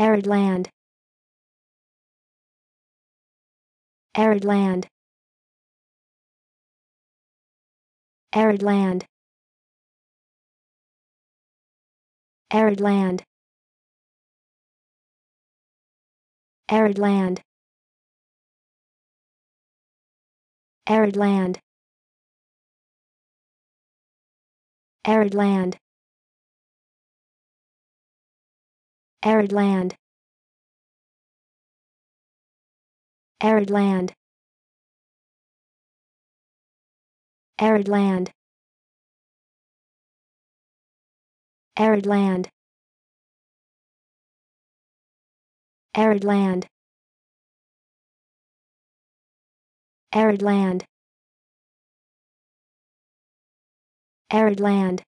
arid land arid land arid land arid land arid land arid land arid land arid land arid land arid land arid land arid land arid land arid land